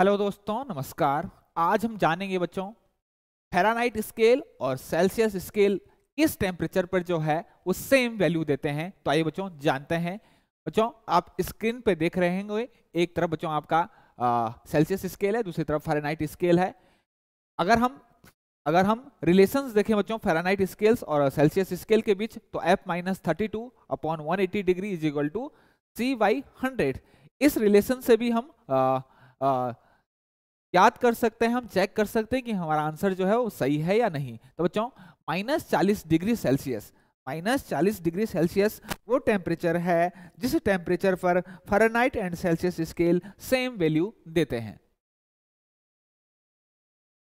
hello दोस्तों नमस्कार आज हम जानेंगे बच्चों फेरानाइट स्केल और सेल्सियस स्केल किस टेम्परेचर पर जो है वो सेम वैल्यू देते हैं तो आइए बच्चों जानते हैं बच्चों आप स्क्रीन पे देख रहे होंगे एक तरफ बच्चों आपका सेल्सियस स्केल है दूसरी तरफ फेरानाइट स्केल है अगर हम अगर हम रिलेशन देखें बच्चों फेरानाइट स्केल्स और सेल्सियस स्केल के बीच तो F minus thirty two upon one eighty degree is equal to C by hundred इस रिलेशन से भी हम आ, आ, याद कर सकते हैं हम चेक कर सकते हैं कि हमारा आंसर जो है वो सही है या नहीं तो बच्चों माइनस चालीस डिग्री सेल्सियस माइनस चालीस डिग्री सेल्सियस वो टेम्परेचर है जिस टेम्परेचर पर Fahrenheit and Celsius scale same value देते हैं